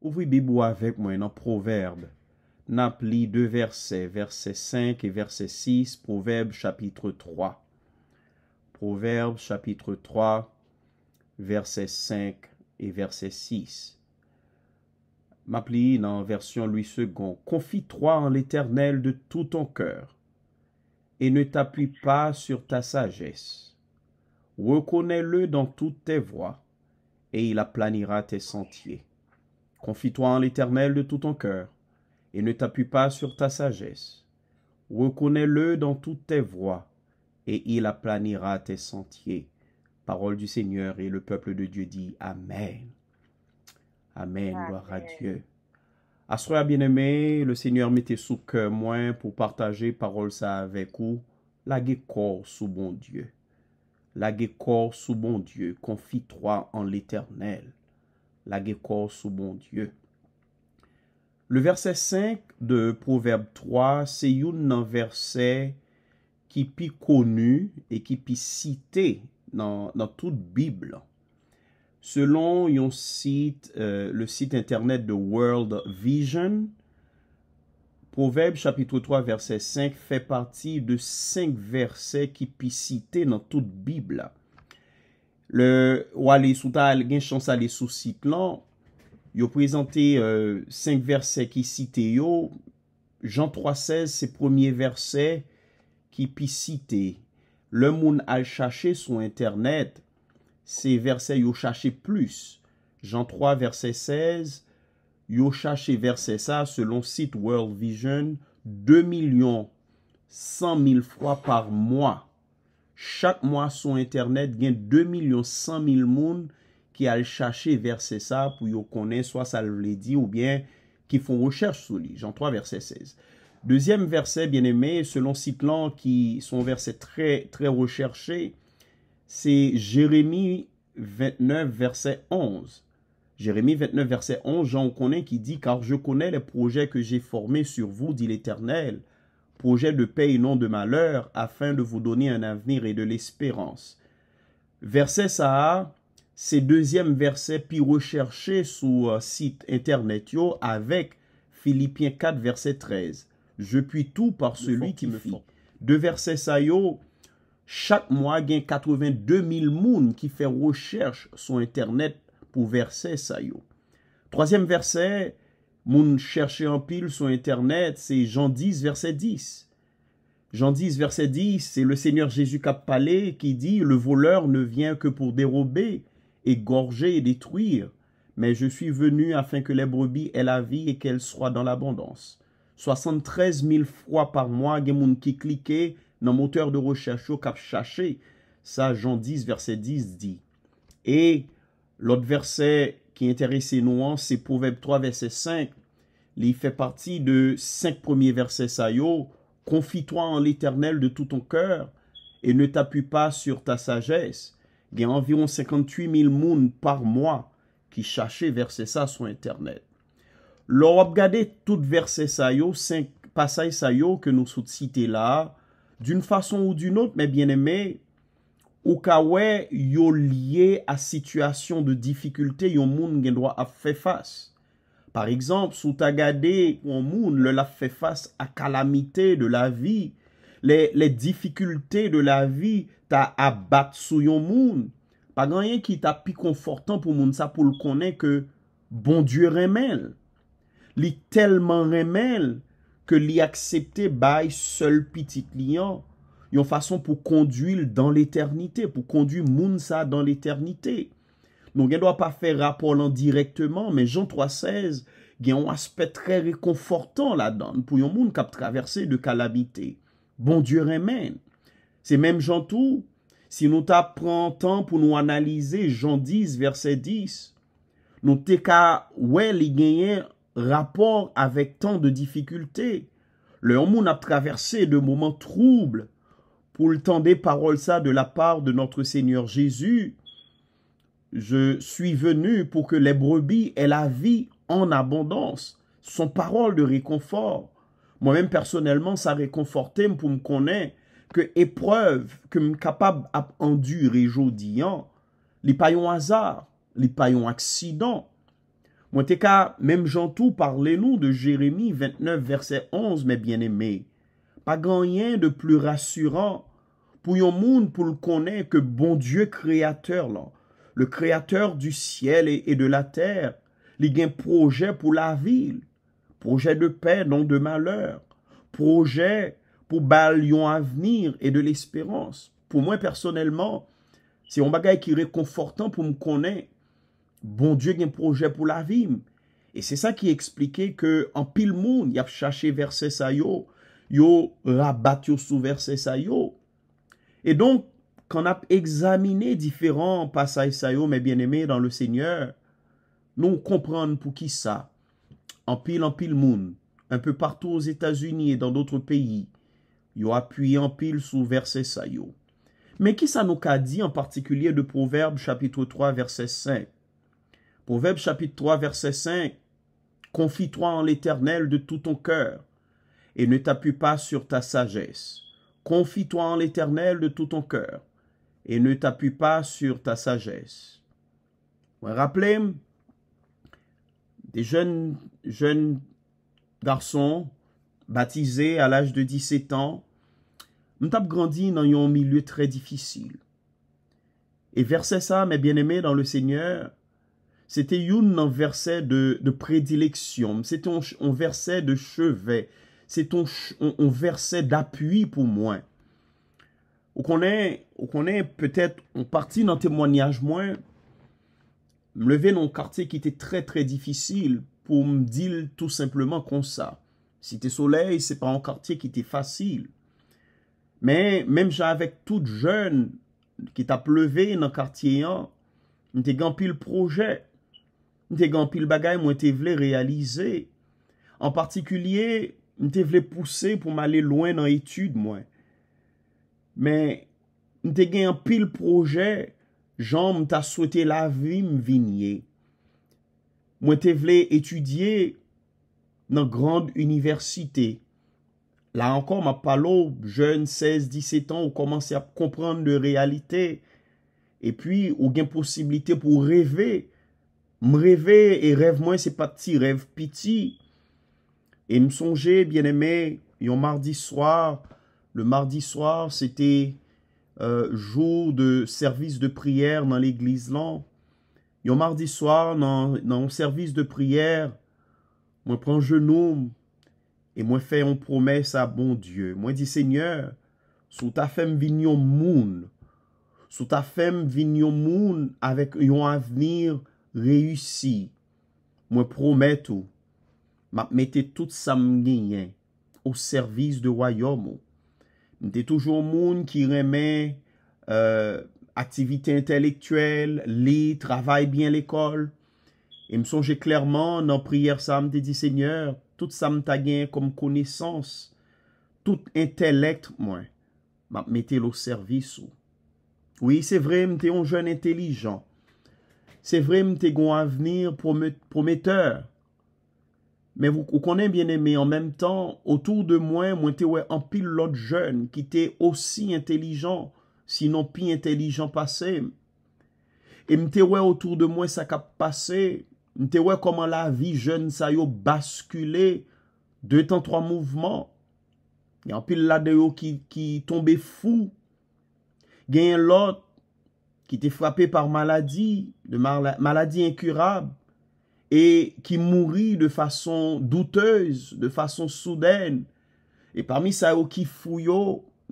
Ouvri bibou avec moi dans Proverbe. N'appli deux versets, verset 5 et verset 6, proverbe chapitre 3. Proverbe chapitre 3, verset 5 et verset 6. M'appli dans version Louis lui second. Confie toi en l'éternel de tout ton cœur. et ne t'appuie pas sur ta sagesse. Reconnais-le dans toutes tes voies, et il aplanira tes sentiers. Confie-toi en l'Éternel de tout ton cœur, et ne t'appuie pas sur ta sagesse. Reconnais-le dans toutes tes voies, et il aplanira tes sentiers. Parole du Seigneur, et le peuple de Dieu dit Amen. Amen, gloire à Dieu. À bien-aimé, le Seigneur m'était sous cœur moins pour partager parole ça avec vous. La corps sous bon Dieu. La corps sous bon Dieu. Confie-toi en l'éternel. lagekos ou bon dieu. Le verset 5 de Proverbe 3, se yon nan verset ki pi konu e ki pi cite nan tout Bibla. Selon yon site, euh, le site internet de World Vision, Proverbe chapitre 3 verset 5 fè parti de 5 verset ki pi cite nan tout Bibla. Le wale sou tal gen chans ale sou sit lan, yo prezante 5 euh, verse ki site yo. Jan 3, 16 se premiye verse ki pi site. Le moun al chache sou internet, se verse yo chache plus. Jan 3, 16 yo chache verse sa selon sit World Vision 2,100,000 fwa par mwa. Chaque mois sur internet il gen 2 milyon 100 mil moun qui al chercher verse ça pour yo konen soit ça vle dit ou bien ki font recherche sur lui. Jean 3 verset 16. Deuxième verset, bien aimé, selon Citlan qui sont verse très tre recherche, se Jeremie 29 verset 11. Jérémie 29 verset 11, Jean connaît, qui dit « Car je connais les projets que j'ai formé sur vous, dit l'Éternel. » projet de paix et non de malheur, afin de vous donner un avenir et de l'espérance. Verset Saha, c'est deuxième verset puis recherché sur euh, site internet yo avec Philippiens 4 verset 13. Je puis tout par celui qui me fait. Deux versets sayo. chaque mois a 82 000 moon qui fait recherche sur internet pour verset ça Troisième verset, Moun cherche en pile sur Internet, c'est Jean 10, verset 10. Jean 10, verset 10, c'est le Seigneur Jésus qui a parlé, qui dit « Le voleur ne vient que pour dérober, égorger et détruire, mais je suis venu afin que les brebis aient la vie et qu'elles soient dans l'abondance. » 73 000 fois par mois, il y a moun qui cliquait dans moteur de recherche au cap chercher. Ça, Jean 10, verset 10 dit. Et l'autre verset qui intéressait nous, c'est Proverbe 3, verset 5. Li fè parti de 5 premier versè sa yo, Konfi to an l'Eternel de tout ton kèr, E ne tapu pa sur ta sages, Gen anviron 58 mil moun par mwa, Ki chache versè sa son Eternel. Lò wap gade tout versè sa yo, 5 pasay sa yo, Ke nou soute site la, D'une fason ou d'une out, Mè bienemè, Ou kawè yo liye a situasyon de difikultè, Yon moun gen dwa ap fè fass. Par exemple, sou ta gade pou an moun, lè la fè fase a kalamite de la vi, lè dificultè de la vi, ta abat sou yon moun. Pa ganyen ki ta pi konfortan pou moun sa pou l konen ke bon Diyo remel. Li telman remel ke li aksepte bay sol piti kliyan yon fason pou konduil dan l'eternite, pou konduil moun sa dan l'eternite. Nous ne doit pas faire rapport directement, mais mais Jean 3.16 a un aspect très réconfortant là-dedans pour un monde qui ont traversé de calamité. Bon Dieu Amen. c'est même Jean tout. si nous t'apprenons temps temps pour analyser, Jean 10 verset 10, qu'à, te il y a un rapport avec tant de difficultés. Le monde a traversé de de troubles pour le temps de paroles ça de la part de notre Seigneur Jésus, je suis venu pour que les brebis aient la vie en abondance. Son parole de réconfort. Moi-même, personnellement, ça réconfortait pour me connaître que épreuve que suis capable à aujourd'hui, hein. les paillons hasard, les paillons accident. Moi, même jean parlez nous de Jérémie 29, verset 11, mes bien-aimés. Pas grand-rien de plus rassurant pour yon monde pour le connaître que bon Dieu créateur, là, le créateur du ciel et, de la terre, il a un projet pour la ville, projet de paix, non de malheur, projet pour balion avenir et de l'espérance. Pour moi personnellement, c'est un bagage qui est réconfortant pour me connaître. bon Dieu, a un projet pour la et et ça ça qui que en pile monde, il a cherché verset sa yo, yo a yo sous verset sa yo. Et donc, qu'on a examiné différents passages ça mais bien-aimés dans le Seigneur, nous comprenons pour qui ça. En pile, en pile monde, un peu partout aux États-Unis et dans d'autres pays, yo appuyé en pile sous verset ça Mais qui ça nous a dit en particulier de Proverbe chapitre 3 verset 5? Proverbe chapitre 3 verset 5, confie-toi en l'éternel de tout ton cœur et ne t'appuie pas sur ta sagesse. Confie-toi en l'éternel de tout ton cœur et ne t'appuie pas sur ta sagesse. rappelez rappelez, des jeunes, garçons baptisés à l'âge de 17 ans, nous avons grandi dans un milieu très difficile. Et verset ça, mes bien-aimés dans le Seigneur, c'était un verset de, de prédilection, c'était un, verset de chevet, c'est un, un verset d'appui pour moi. Ou konen, ou konen, peut-être, on partit nan témoignage mwen, m'levé nan kartye ki te tre tre difisil pou m'dil tout simplement kon sa. Si te soleil, se pa nan kartye ki te fasil. Men, menm javek tout jön, ki ta plevé nan kartye an, m'te gampi l proje, m'te gampi l bagay mwen te vle realize. An partikulye, m'te vle pousse pou m'ale lwen nan etude mwen. Men, nte gen an pil proje, jan mta souwete la vi m viniye. Mwen te vle etudye nan grand universite. La ankon, m apalo, jen, 16, 17 an, ou komanse a kompranm de realite. E pwi, ou gen posibilite pou reve. M reve, e reve mwen se pati, reve piti. E m sonje, bien eme, yon mardi swar... Le mardi soir, c'était euh, jour de service de prière dans l'église là. Et au mardi soir, dans, dans service de prière, moi prends genou et moi fais une promesse à bon Dieu. Moi dis Seigneur, sous ta femme vignon moun, sous ta femme vignon moun avec un avenir réussi. Moi promets tout. M'a mettez tout ça au service du royaume. Mte toujou moun ki remen euh, aktivite intelektuel, li, travay bien l'ekol. E msonje klerman nan priyer sa mte di seigneur, tout sa mta gen kom konesans, tout intelekt mwen, mwen mette lo servis ou. Oui, se vre mte yon jen intelijan. Se vre mte yon avenir prometteur. Men wou konen bien eme, an menm tan, otou de mwen mwen te wè an pil lot jen, ki te osi intelijan, si non pi intelijan pase. E mte wè otou de mwen sa kap pase, mte wè koman la vi jen sa yo baskule, de tan tro mouvman, e an pil la de yo ki tombe fou, gen lot ki te fwapè par maladi, de maladi inkurab, E ki mouri de fason douteuse, de fason souden. E parmi sa yo ki fuyo,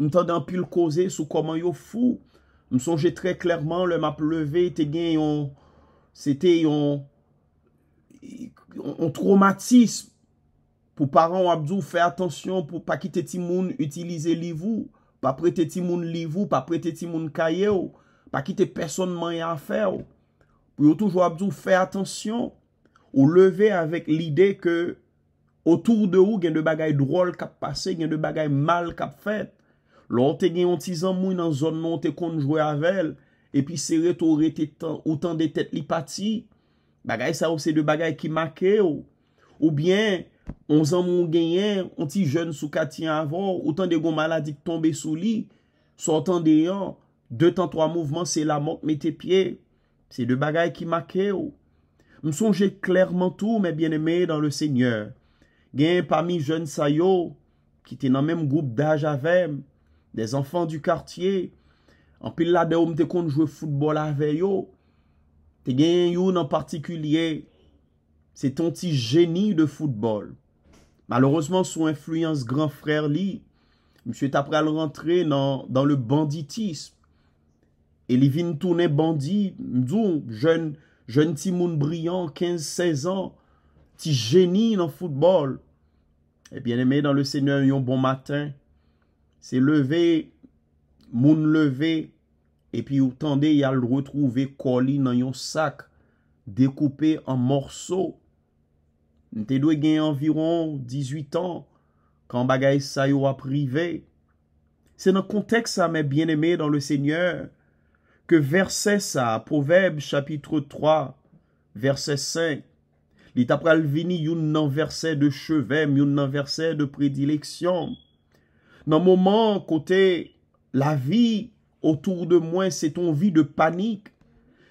m tan dan pil koze sou koman yo fou. M sonje tre klerman, le map leve, te gen yon, se te yon, yon traumatisme. Pou paran wabzou, fe atensyon pou pa kite timoun utilize livou. Pa prete timoun livou, pa prete timoun kaye ou. Pa kite personman yon afer ou. Pou yo toujou wabzou, fe atensyon. Ou leve avèk l'ide ke Otour de ou gen de bagay drol kap pase, Gen de bagay mal kap fet. Lò an te gen yon ti zanmou yon zon nou an te konjwe avèl, Epi se re to re te tan, Ou tan de tet li pati, Bagay sa ou se de bagay ki make ou, Ou bien, On zanmou gen yen, On ti jen sou kati avò, Ou tan de gon maladi tombe sou li, Sotan de yon, De tan to a mouvman se la mok me te pie, Se de bagay ki make ou, M sonje klerman tou me bieneme dan le seigneur. Genyen pa mi jen sa yo, ki te nan menm goup daj avem, de zanfan du kartye, an pil la de ou m te kont jwe foutbol ave yo, te genyen yon an partikulye, se ton ti jeni de foutbol. Malorosman sou influyans gran frer li, m sou et apre al rentre nan le banditism, e li vin toune bandi m zou jen sa, jen ti moun bryan, 15-16 an, ti geni nan foutbol. E bien eme dan le sènyan yon bon matan, se leve, moun leve, epi ou tande yal retrouve koli nan yon sak, dekoupe an morso. Nte dwe gen environ 18 an, kan bagay sa yon aprive. Se nan kontek sa mè bien eme dan le sènyan, que verset ça Proverbe chapitre 3, verset 5, il après vini yon verset de chevet yon un verset de prédilection. le moment, côté la vie, autour de moi, c'est ton vie de panique,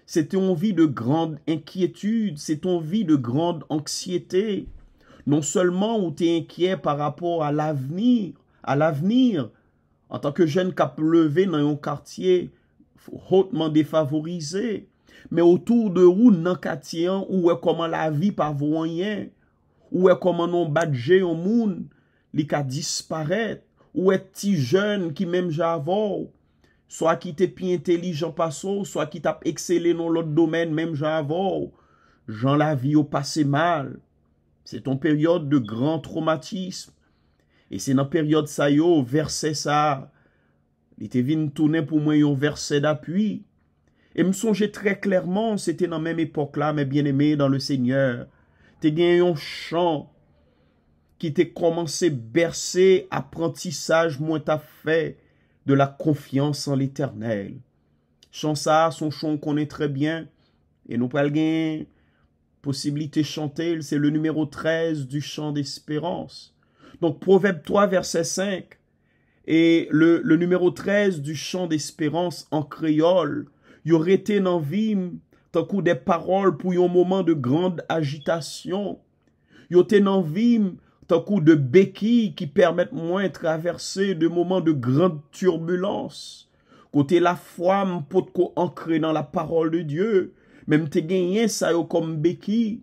c'est ton vie de grande inquiétude, c'est ton vie de grande anxiété. non seulement tu es inquiet par rapport à l'avenir, à l'avenir, en tant que jeune cap pleuvé dans un quartier, Hotman defavorize Me otou de ou nan kati an Ou e koman la vi pa voyen Ou e koman non badje yon moun Li ka disparet Ou e ti jen ki mem javou So a ki te pi entelijan pasou So a ki tap eksele nan lot domen mem javou Jan la vi yo pase mal Se ton peryode de gran traumatisme E se nan peryode sa yo versè sa Li te vin tourner pour moi un verset d'appui. Et me songeait très clairement, c'était dans la même époque bien aimés dans le seigneur. Te gen chant qui qui te commencé bercer apprentissage, moins ta fait, de la confiance en l'éternel. Chant ça, son chant, qu'on est très bien, Et nous le possibilité Possibilité chanter, c'est le numéro 13 du chant d'espérance. Donc, Proverbe 3, verset 5, E le numero trez du chan d'espérance an kreyol, yo rete nan vim tan kou de parol pou yon moman de grand agitasyon. Yo te nan vim tan kou de beki ki permette mwen traverse de moman de grand turbulans. Ko te la fwa mpote ko ankre nan la parol de Diyo, menm te genyen sa yo kom beki.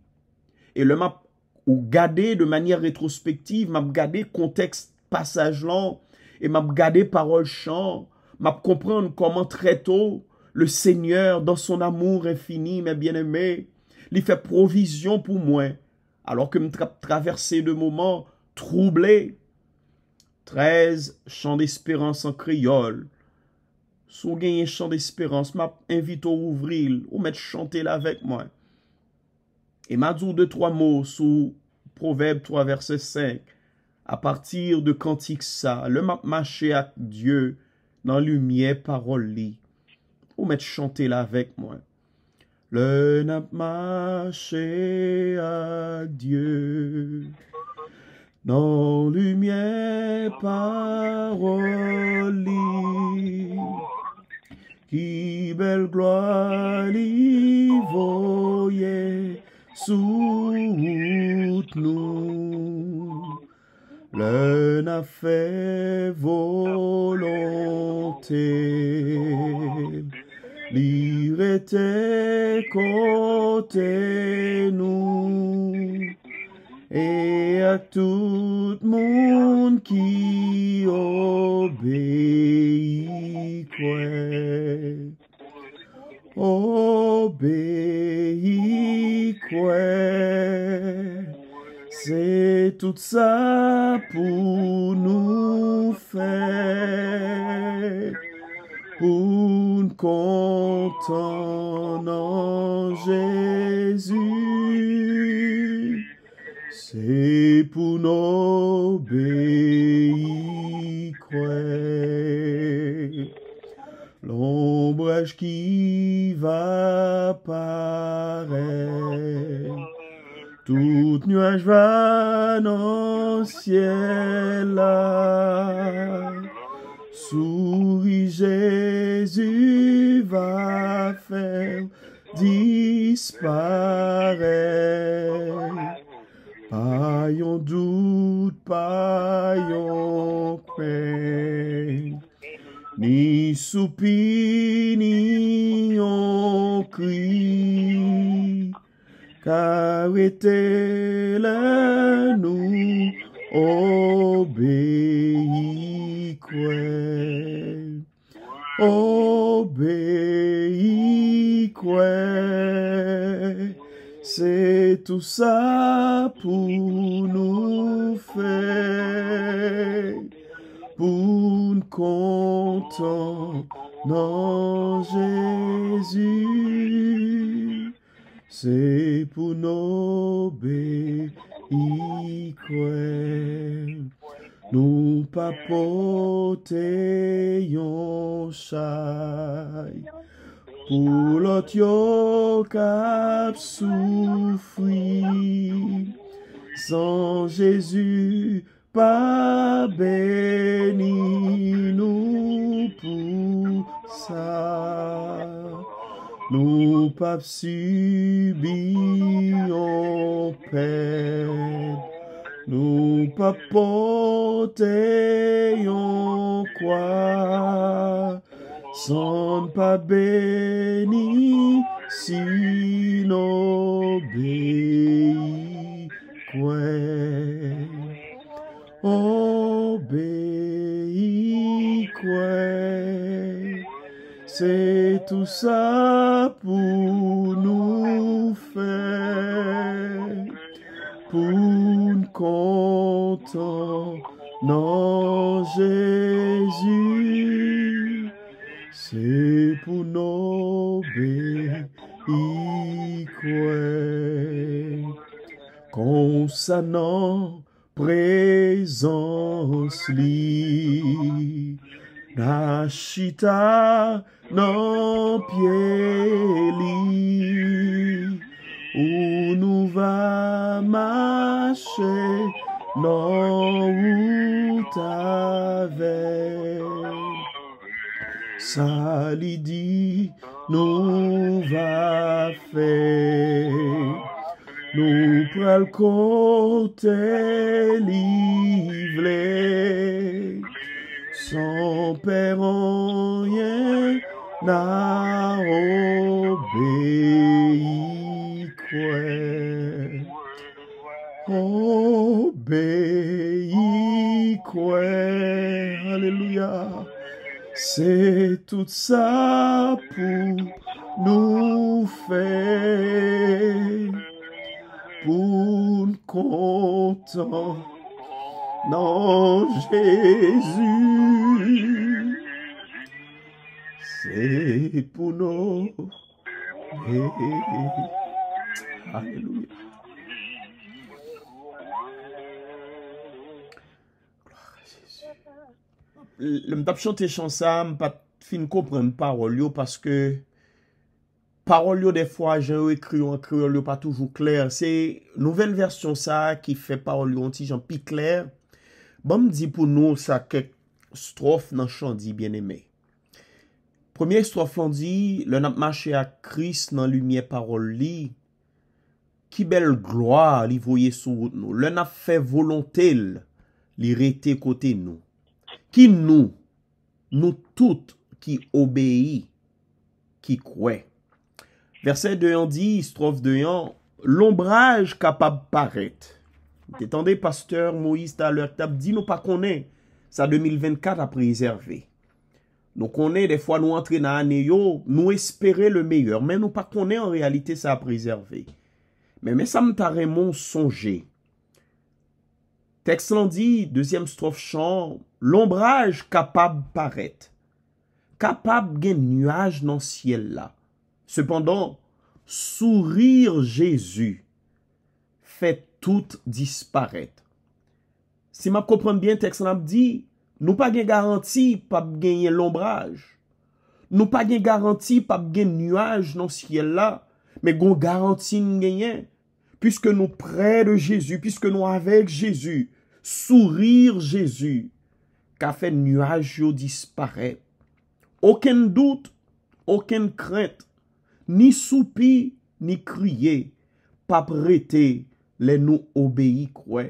E le map ou gade de manye retrospektiv, map gade konteks pasaj lan, et m'a gardé parole chant, m'a comprendre comment très tôt le Seigneur, dans son amour infini, mes bien-aimés, lui fait provision pour moi, alors que me tra traversé de moments troublés. 13 chants d'espérance en créole. sous un chant d'espérance, m'a au ouvril, ou mettre chanter là avec moi et m'a dit deux, trois mots sous Proverbe 3 verset 5 à partir de cantique ça, le map à Dieu dans lumière parole Ou mettre chanter là avec moi. Le map à Dieu dans lumière parole Qui belle gloire li voyait sous nous. L'un a fait volonté, l'ire était côté nous, et à tout monde qui obéit, obéit, quoi. C'est tout ça pour nous faire une content en Jésus. C'est pour n'obéir croire. L'ombrage qui va paraître tout nuage va dans ciel là. Souris Jésus va faire disparaître. Pas doute, pas ayons paix, ni soupir. car est-elle à nous obéique, quoi c'est tout ça pour nous faire, pour nous content dans Jésus c'est pour nos nous pas portions pour l'autre cap souffrir. Sans Jésus, pas béni nous pour ça. Nous pas subi an ped, nou pap pote an kwa, san pa beni si n'obeyi Quoi? Obeyi quoi? C'est tout ça pour nous faire, pour nous content, non Jésus, c'est pour nous qu'on concernant présence li, chita, nos pieds lits où nous va marcher nos routes avec. Ça dit, nous va faire, nous le côté livré, sans père en N'a naobeikue quoi alléluia c'est tout ça pour nous faire pour content non Jésus Se pou nou. Alleluia. Le m tap chante chan sa, m pat fin kompre m parol yo. Paske parol yo defwa, jen w ekriyo, ekriyo yo pa toujou kler. Se nouvel versyon sa ki fe parol yo anti jan pi kler. Ba bon, m di pou nou sa kek strof nan chan di bien eme. Premye istroflan di, lè nap mache a kris nan lumye parol li, ki bel gloa li voye sou nou, lè nap fe volontel li rete kote nou. Ki nou, nou tout ki obeyi, ki kwe. Verset deyan di, istroflan deyan, lombraj kapab paret. Tetande pasteur Moïse taler tap, di nou pa konen sa 2024 a prezervey. Nou konè, de fwa nou antre nan aneyo, nou espere le meyèr. Men nou pa konè, en realite, sa ap rezerve. Men, men, sa mta remon sonje. Tekst lan di, deuxième strof chan, lombraj kapab paret. Kapab gen nuaj nan siel la. Sependan, sourir jesu. Fè tout disparet. Si ma kompran bien, tekst lan di, Nou pa gen garanti pap genye lombraj. Nou pa gen garanti pap gen nuaj nan syel la. Me gon garanti genyen. Piske nou pre de Jezu. Piske nou avek Jezu. Sourir Jezu. Ka fe nuaj yo disparè. Aken dout. Aken krent. Ni soupi. Ni kriye. Pap rete le nou obeyi kwe.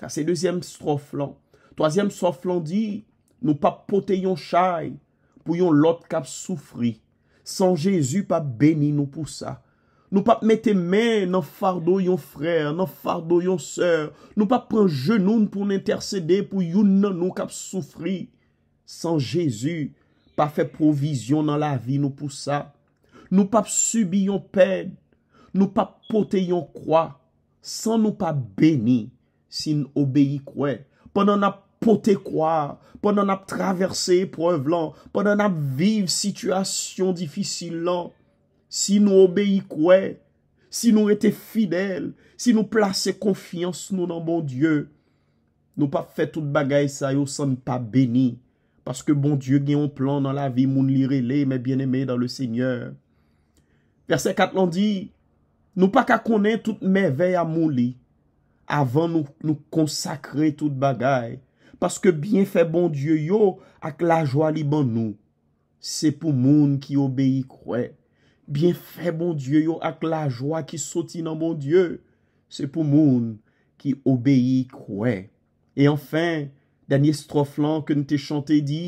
Sa se dezyem strof lan. Toasyem sof lan di, nou pa pote yon chay pou yon lot kap soufri. San Jezu pa beni nou pou sa. Nou pa mette men nan fardo yon fre, nan fardo yon seur. Nou pa pren genoun pou n'interceder pou yon nan nou kap soufri. San Jezu pa fe provision nan la vi nou pou sa. Nou pa subi yon pen. Nou pa pote yon kwa. San nou pa beni sin obeyi kwen. Pendan ap pou te kwa, pou nan ap traverse epwav lan, pou nan ap viv situasyon difisil lan, si nou obeyi kwe, si nou ete fidel, si nou plase konfians nou nan bon Diyo, nou pa fe tout bagay sa yo san pa beni, paske bon Diyo gen yon plan nan la vi moun li rele, me bieneme dan le Senyor. Verset 4 lan di, nou pa ka konen tout mevey a moun li, avan nou konsakre tout bagay, Paske byen fè bon dieyo yo ak la jwa li ban nou. Se pou moun ki obeyi kwe. Byen fè bon dieyo yo ak la jwa ki soti nan bon die. Se pou moun ki obeyi kwe. E anfen, danye stroflan ke nte chante di.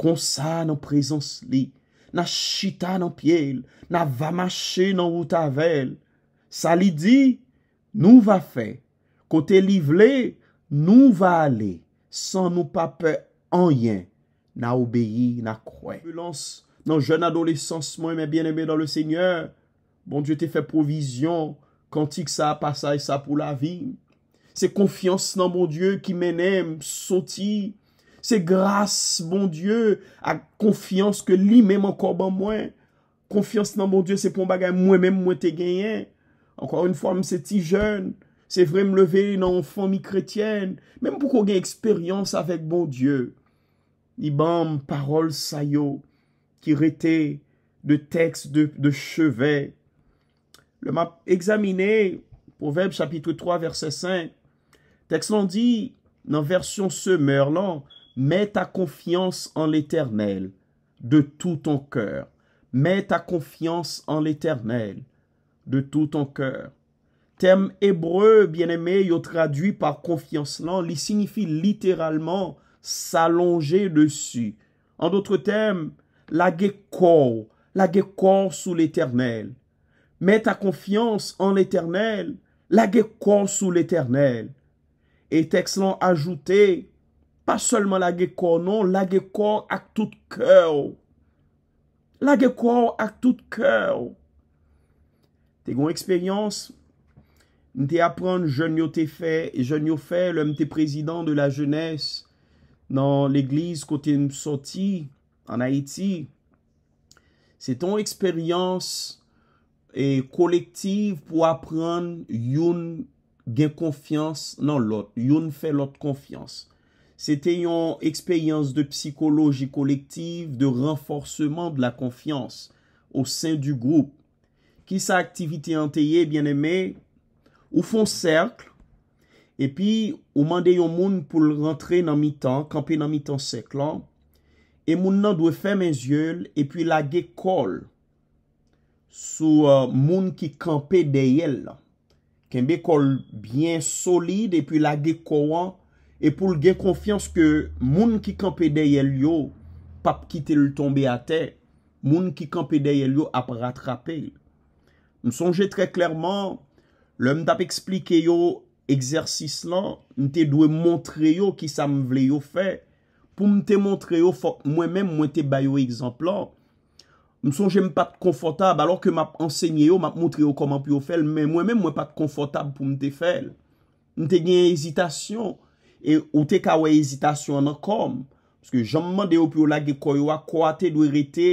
Konsa nan prezons li. Na chita nan piel. Na vama che nan wouta vel. Sa li di nou va fè. Kote livle nou va ale. San nou pa pe anyen, na obeyi, na kwen. Nan jen adolesans mwen men bieneme dan le seigneur, bon die te fe provizyon kantik sa apasa e sa pou la vi. Se konfians nan bon die ki menem soti, se grase bon die a konfians ke li menm ankor ban mwen. Konfians nan bon die se pon bagay mwen menm mwen te genyen. Ankor un fwa mwen se ti jen, vrai me lever dans une famille chrétienne même pour pour ait expérience avec bon Dieu. Ibam, paroles sayo, de textes de, de Le map examiné, Proverbe chapitre 3 verset 5, texte l'on dit, dans version semeur Mets ta confiance en l'Éternel de tout ton cœur. Mets ta confiance en l'Éternel de tout ton cœur. Thème hébreu, bien-aimé, yo traduit par confiance lent, il signifie littéralement s'allonger dessus. En d'autres termes, la corps, la sous l'éternel. Mets ta confiance en l'éternel, la sous l'éternel. Et texte l'ont ajouté, pas seulement la non, la à tout cœur. La à tout cœur. T'es une expérience Mte apren jen yo te fe, jen yo fe lom te prezidant de la jenes nan l'eglise kote msoti an Haiti. Se ton eksperyans e kolektiv pou apren yon gen konfians nan lot, yon fe lot konfians. Se te yon eksperyans de psikoloji kolektiv, de renforceman de la konfians ou sen du group. Ki sa aktivite an te ye, bien eme? Ou fon serkl, epi ou mande yo moun pou rentre nan mi tan, kampe nan mi tan serklan, e moun nan dwe fe menzyol, epi la ge kol, sou euh, moun ki kampe deyel. Kenbe kol bien solide, epi la ge kouan, e pou lge konfians ke moun ki kampe deyel yo, pap kite l tombe ate, moun ki kampe deyel yo ap ratrape. M sonje tre klerman, Le m tap eksplike yo egzersis lan, m te dwe montre yo ki sa m vle yo fe. Pou m te montre yo, mwen men mwen te bay yo egzemplan, m son jen m pat konfortab alor ke m ap ensegne yo, m ap montre yo koman pyo fel, men mwen men mwen pat konfortab pou m te fel. M te genye ezitasyon, e ou te kawa ezitasyon nan kom, pweske janman deyo pyo la ge koywa kwa te dwe rete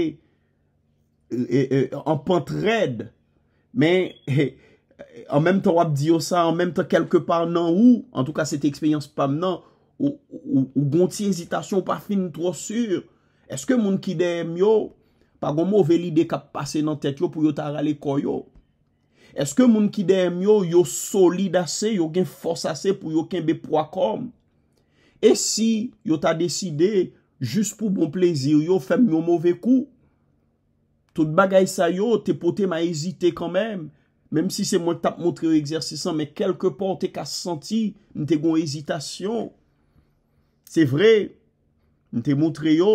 an e, e, pantred. Men An menm ta wap diyo sa, an menm ta kelke par nan ou, an tou ka sete ekspeyans pa menan, ou gonti ezitasyon pa fin tro sur, eske moun ki deyem yo, pa goun mou ve li dey kap pase nan tet yo pou yo ta rale koy yo? Eske moun ki deyem yo, yo solide ase, yo gen fos ase pou yo kenbe pou akom? E si yo ta deside, jous pou bon plezir yo, fem mou mouve kou? Tout bagay sa yo, te potem a ezite kanmen? Mem si se mwen tap moun triyo egzersisan, men kelkepon te ka santi, mwen te goun ezitasyon. Se vre, mwen te moun triyo,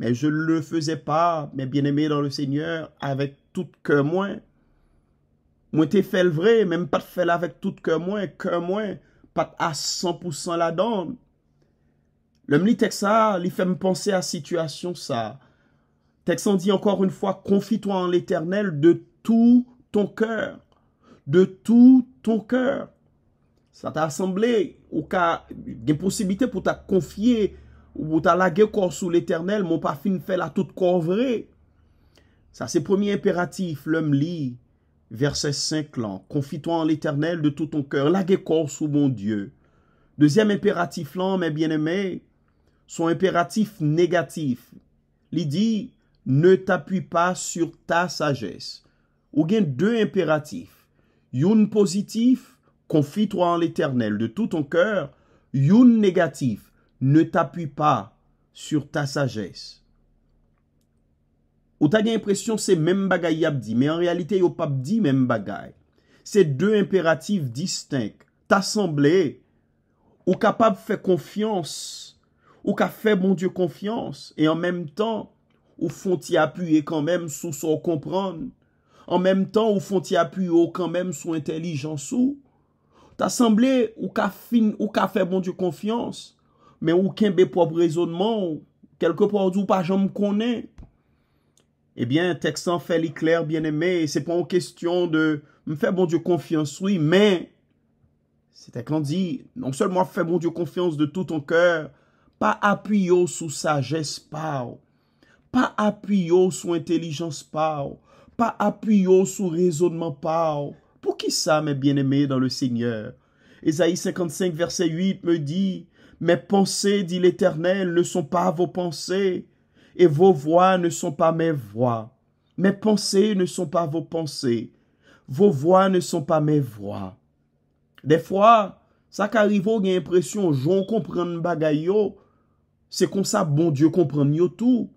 men je le feze pa, men bieneme dan le seigneur, avek tout ke mwen. Mwen te fel vre, men mwen pat fel avek tout ke mwen, ke mwen, pat a 100% la dan. Lem li teksa, li fe mwen pense a situasyon sa. Teksan di ankor un fwa, konfi to an l'eternel de tou ton kèr. De tout ton kèr. Sa ta asemble ou ka gen posibite pou ta konfye ou pou ta lage kòr sou l'éternel moun pa fin fè la tout kòr vre. Sa se premi impératif l'homme li versè 5 lan. Konfi to an l'éternel de tout ton kèr. Lage kòr sou moun dieu. Dezyem impératif lan mè mè bienemè. Son impératif negatif. Li di ne tapui pa sur ta sagesse. Ou gen deux impératifs. Youn positif, konfi toi an l'éternel. De tout ton kœur, youn negatif, ne tapui pa sur ta sagesse. Ou ta gen impresyon, se men bagay yabdi. Men en realité, yo pap di men bagay. Se deux impératifs distincts. Ta semblé, ou ka pap fè konfians, ou ka fè bon dieu konfians, e an menm tan, ou fon ti apuyé kan menm sou son konpranm, An menm tan ou fon ti apuy ou kan menm sou intelijans sou. Ta sanble ou ka fin, ou ka fe bon diou konfians. Men ou ken be pov rezonman ou kelke pov dou pa jan m konen. Ebyen, teksan fe li kler byen eme. Se pon w kestyon de m fe bon diou konfians sou. Men, se teklan di, non sol m w fe bon diou konfians de tout an kèr. Pa apuy ou sou sajes pa ou. Pa apuy ou sou intelijans pa ou. Pas appuyé sur raisonnement raisonnement Pour qui ça, mes bien aimés dans le Seigneur? Esaïe 55, verset 8 me dit, « Mes pensées, dit l'Éternel, ne sont pas vos pensées, et vos voix ne sont pas mes voix. Mes pensées ne sont pas vos pensées, vos voix ne sont pas mes voix. » Des fois, ça qu'arrive l'impression j'en l'impression, je comprends bagay C'est comme bon Dieu comprend mieux tout.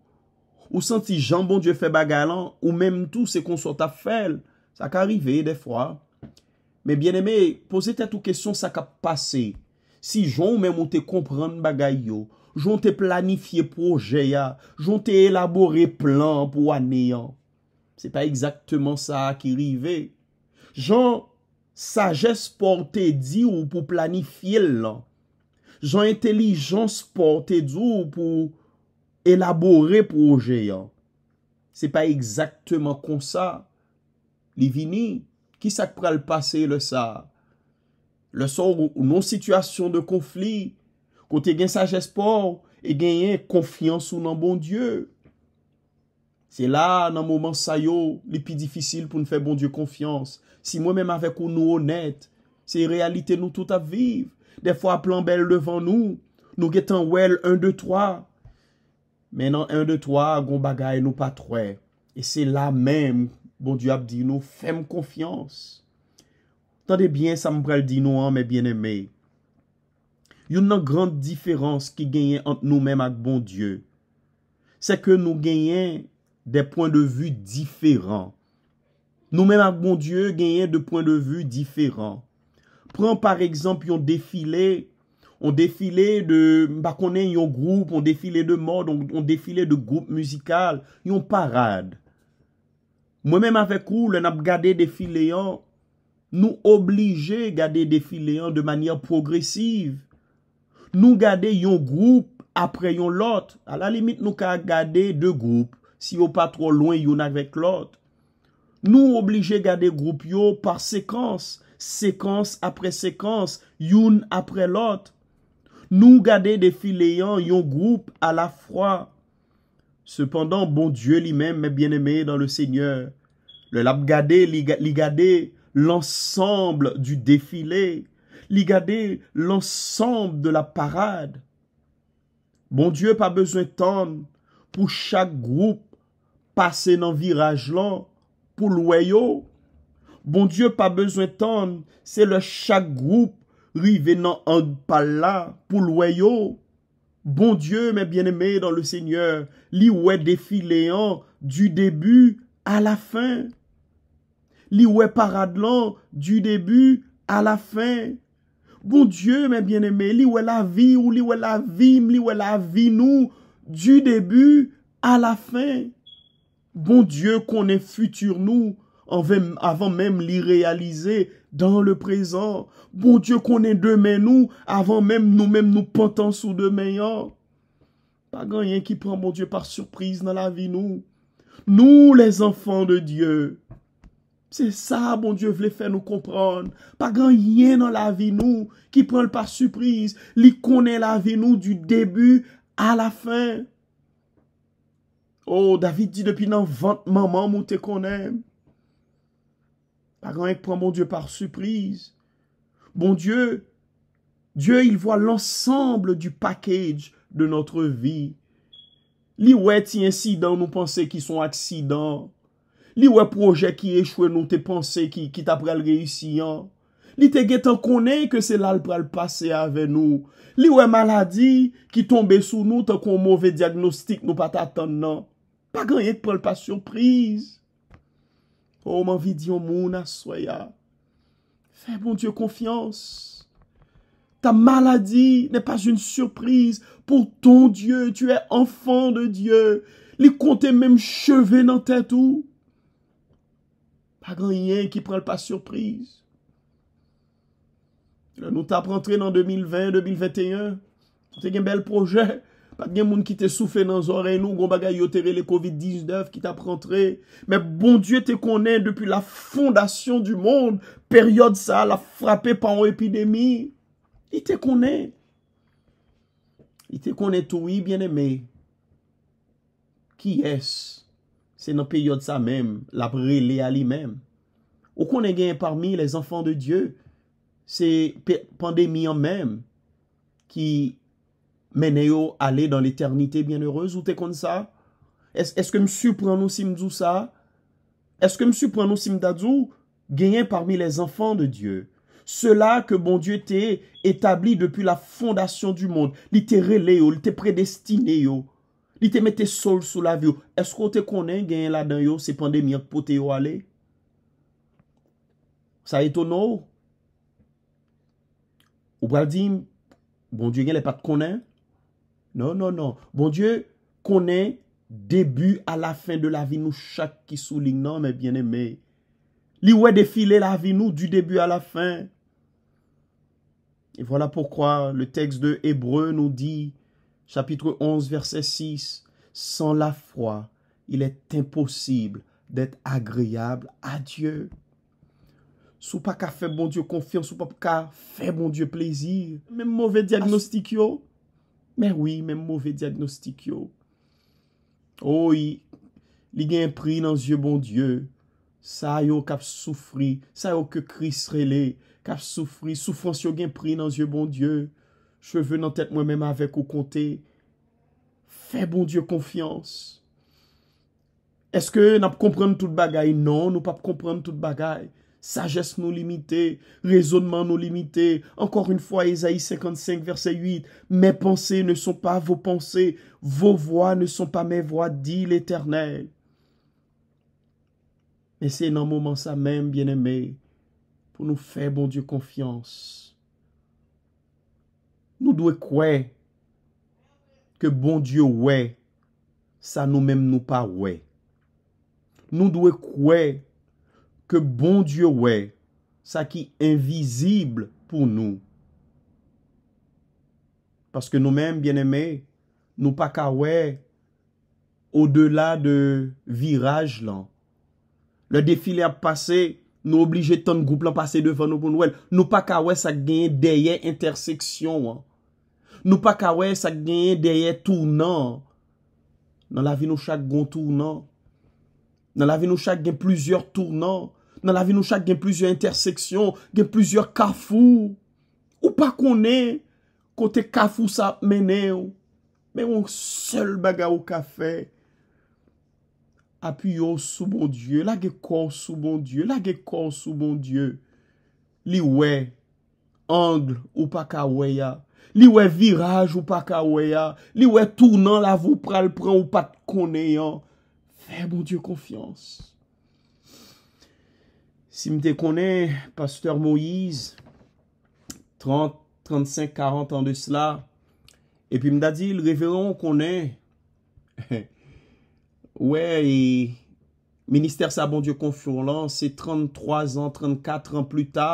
Ou senti jan bon die fe bagay lan, ou menm tou se konsorta fel. Sa ka rive de fwa. Men bien eme, pose te tou kesyon sa ka pase. Si jan ou menm ou te kompran bagay yo, jan te planifiye proje ya, jan te elabore plan pou aneyan. Se pa ekzaktman sa ki rive. Jan sajes por te di ou pou planifiye lan. Jan intelijans por te di ou pou elabore pou ou jeyan. Se pa ekzakteman kon sa, li vini, ki sak pral pase le sa? Le son ou nou situasyon de konflik, konti gen sa jespor, e genyen konfians ou nan bon dieu. Se la nan mouman sayo, li pi difisil pou nou fe bon dieu konfians. Si mwen menm avek ou nou honet, se realite nou tout aviv. Defwa plan bel devan nou, nou getan wel 1, 2, 3, Menan, en de toa, goun bagay nou patroye. E se la men, bon diyo ap diyo, nou fem konfians. Tande bien, sa mbrel diyo nou an, men bien eme. Yon nan grand diferans ki genyen ant nou men ak bon diyo. Se ke nou genyen de pon de vu diferan. Nou men ak bon diyo genyen de pon de vu diferan. Pren par eksemp yon defile yon. On defile de, ba konen yon group, on defile de mod, on defile de group musikal, yon parade. Mwen menm avek ou, lè nap gade defile yon, nou oblige gade defile yon de manyer progresiv. Nou gade yon group, apre yon lot, a la limit nou ka gade de group, si yo pa tro loin yon avek lot. Nou oblige gade group yo par sekans, sekans apre sekans, yon apre lot, nous garder défiléant yon groupe à la fois. Cependant, bon Dieu lui-même, est bien aimé dans le Seigneur, le lap garder, l'ensemble du défilé, li l'ensemble de la parade. Bon Dieu, pas besoin de pour chaque groupe passer dans virage lent pour loyau. Bon Dieu, pas besoin de c'est le chaque groupe Rive nan an pal la pou lwayo. Bon dieu men bieneme dan le seigneur. Li wè defilean du debu a la fin. Li wè paradlan du debu a la fin. Bon dieu men bieneme. Li wè la vi ou li wè la vim. Li wè la vi nou du debu a la fin. Bon dieu konen futur nou. An ven avan men li realize. Bon dieu. Dan le prezant, bon Diyo konen demen nou, avan menm nou menm nou pantan sou demen yon. Pa gan yon ki pran bon Diyo par surprize nan la vi nou. Nou les anfan de Diyo. Se sa bon Diyo vle fè nou kompran. Pa gan yon nan la vi nou ki pran par surprize. Li konen la vi nou du debu a la fin. O oh, David di depi nan vante maman mou te konen. A ran yèk pran moun die par sürprize. Bon die, die yil vwa l'ensemble du pakej de notre vi. Li wè ti insidant nou panse ki son aksidant. Li wè proje ki echwe nou te panse ki kita pral reyusiyan. Li te gè tan konè ke selal pral pase ave nou. Li wè maladi ki tombe sou nou tan kon mouve diagnostik nou pat atan nan. Pa gran yèk pral pa sürprize. Oh, ma mon soya. Fais, bon Dieu, confiance. Ta maladie n'est pas une surprise pour ton Dieu. Tu es enfant de Dieu. Les compte même cheveux dans ta ou Pas rien qui prend pas surprise. nous t'apprendrons en 2020, 2021. C'est un bel projet. Pa gen moun ki te soufe nan zore nou, Gon baga yotere le COVID-19 ki ta prantre. Men bon Diyo te konen depi la fondasyon du moun, Periyot sa la frape pa an epidemi. I te konen. I te konen toui, bien eme. Ki es? Se nan periyot sa men, la brele a li men. Ou konen gen parmi les anfan de Diyo, Se pandemi an men, Ki... Menè yo ale dan l'éternité bienheureuse ou te kon sa? Eske msou pranou simdou sa? Eske msou pranou simdadzou? Genyen parmi les enfans de Diyo. Sela ke bon Diyo te etabli depi la fondasyon du moun. Li te releyo, li te predestineyo. Li te mette sol sou la vyo. Esko te konen genyen la dan yo se pandemiyak pou te yo ale? Sa eto nou? Ou pral di, bon Diyo genye le pat konen? Non, non, non. Bon Dieu connaît début à la fin de la vie, nous, chaque qui souligne, non, mais bien aimé. Lui, défiler la vie, nous, du début à la fin. Et voilà pourquoi le texte de Hébreu nous dit, chapitre 11, verset 6, Sans la foi, il est impossible d'être agréable à Dieu. Sou pas qu'à faire bon Dieu confiance, Sous pas qu'à faire bon Dieu plaisir. Même mauvais diagnostic, yo. Mè wè, mèm mwove diagnostik yo. O, oh, li gen pri nan zye bon Diyo. Sa yo kap soufri. Sa yo ke kris rele. Kap soufri. Soufran si yo gen pri nan zye bon Diyo. Cheve nan tèt mwen mèm avèk ou kontè. Fè bon Diyo konfians. Eske nan pou kompran tout bagay? Non, nou pa pou kompran tout bagay. sagesse nous limitée, raisonnement nous limité. Encore une fois, Ésaïe 55, verset 8, Mes pensées ne sont pas vos pensées, vos voix ne sont pas mes voix, dit l'Éternel. Mais c'est un moment ça même, bien-aimé, pour nous faire, bon Dieu, confiance. Nous devons croire que bon Dieu, ouais, ça nous-mêmes, nous pas ouais. Nous devons croire Ke bon Diyo wè, sa ki invizibl pou nou. Paske nou menm, bien emè, nou pa ka wè, ou de la de viraj lan. Le defile ap pase, nou oblije ton goup lan pase devan nou pou nou el. Nou pa ka wè, sa genye deye interseksyon. Nou pa ka wè, sa genye deye tournan. Nan la vi nou chak gon tournan. Nan la vi nou chak genye plizyor tournan. nan la vi nou chak gen plizye interseksyon, gen plizye kafou, ou pa konen, kote kafou sa mene ou, men ou sol baga ou kafe, api yo sou bon Diyo, la ge kon sou bon Diyo, la ge kon sou bon Diyo, li we, angle ou pa ka we ya, li we viraj ou pa ka we ya, li we tournan la vou pral pran ou pat konen, fe bon Diyo konfians, Si mte konen, pasteur Moïse, 30, 35, 40 an de s'la, epi mda di, l'reveyon konen, we, minister sa bon dieu konflour lan, se 33 an, 34 an plus ta,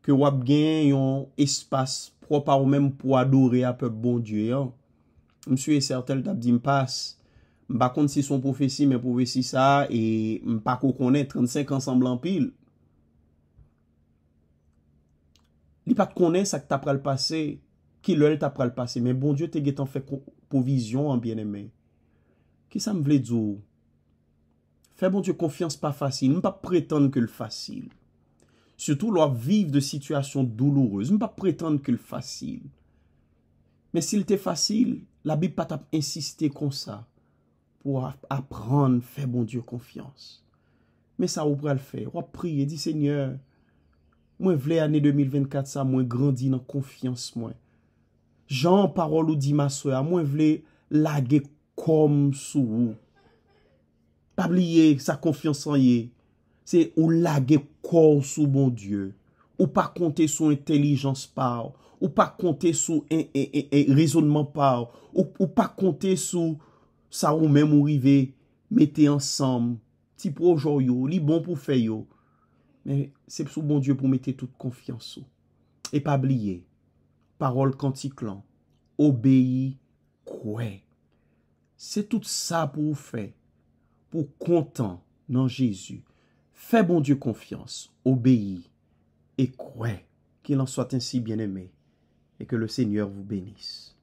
ke wap gen yon espas, pro pa ou menm pou adore a pep bon dieu. Mse yon ser tel tap di mpas, Mpa kont si son profesi, mwen profesi sa, e mpa kou konen 35 ansan blan pil. Li pat konen sa ki ta pral pase, ki lel ta pral pase, men bon die te getan fek pou vizyon an bien eme. Ki sa m vle dzo? Fè bon die konfians pa fasil, mpa pretende ke l fasil. Soutou l wap viv de situasyon douloureuse, mpa pretende ke l fasil. Men si l te fasil, la bi pat ap insisté kon sa. Ou ap rande, fè bon Diyo konfiyans. Mè sa ou pral fè. Ou ap priye, di Seigneur, mwen vle ane 2024 sa mwen grandin an konfiyans mwen. Jan parol ou di maswe, a mwen vle lage kom sou ou. Pabli ye, sa konfiyans an ye. Se ou lage kon sou bon Diyo. Ou pa konte sou entelijans pa ou. Ou pa konte sou en rezonman pa ou. Ou pa konte sou... Sa ou men mou rive, mette ansam, ti projou yo, li bon pou fe yo. Se sou bon Diyo pou mette tout konfiansou. E pabliye, parol kantiklan, obeyi, kwe. Se tout sa pou ou fe, pou kontan nan Jezu. Fe bon Diyo konfians, obeyi, e kwe. Ki lan sou atensi bien eme, e ke le Senyor vou benis.